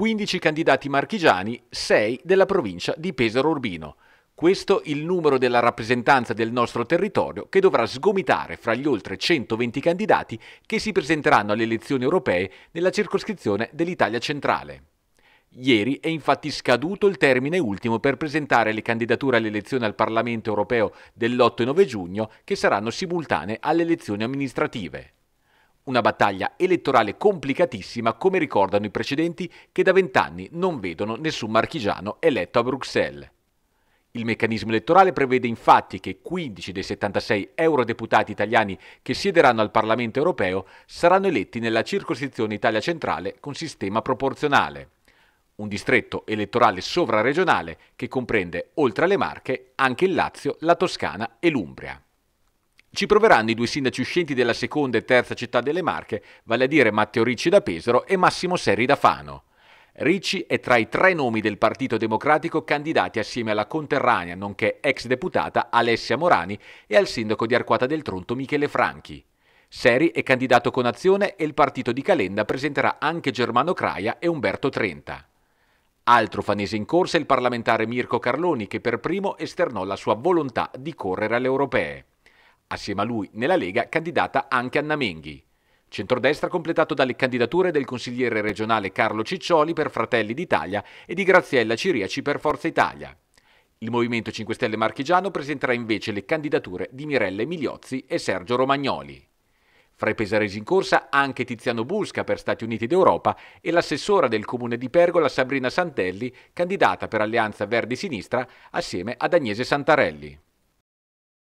15 candidati marchigiani, 6 della provincia di Pesaro Urbino. Questo il numero della rappresentanza del nostro territorio che dovrà sgomitare fra gli oltre 120 candidati che si presenteranno alle elezioni europee nella circoscrizione dell'Italia centrale. Ieri è infatti scaduto il termine ultimo per presentare le candidature alle elezioni al Parlamento europeo dell'8 e 9 giugno che saranno simultanee alle elezioni amministrative. Una battaglia elettorale complicatissima, come ricordano i precedenti, che da vent'anni non vedono nessun marchigiano eletto a Bruxelles. Il meccanismo elettorale prevede infatti che 15 dei 76 eurodeputati italiani che siederanno al Parlamento europeo saranno eletti nella circoscrizione Italia centrale con sistema proporzionale, un distretto elettorale sovraregionale che comprende, oltre alle Marche, anche il Lazio, la Toscana e l'Umbria. Ci proveranno i due sindaci uscenti della seconda e terza città delle Marche, vale a dire Matteo Ricci da Pesaro e Massimo Serri da Fano. Ricci è tra i tre nomi del Partito Democratico candidati assieme alla conterranea, nonché ex deputata Alessia Morani e al sindaco di Arquata del Tronto Michele Franchi. Seri è candidato con azione e il partito di Calenda presenterà anche Germano Craia e Umberto Trenta. Altro fanese in corsa è il parlamentare Mirko Carloni che per primo esternò la sua volontà di correre alle europee assieme a lui nella Lega candidata anche Anna Menghi. Centrodestra completato dalle candidature del consigliere regionale Carlo Ciccioli per Fratelli d'Italia e di Graziella Ciriaci per Forza Italia. Il Movimento 5 Stelle Marchigiano presenterà invece le candidature di Mirelle Migliozzi e Sergio Romagnoli. Fra i pesaresi in corsa anche Tiziano Busca per Stati Uniti d'Europa e l'assessora del comune di Pergola Sabrina Santelli, candidata per Alleanza Verdi Sinistra assieme ad Agnese Santarelli.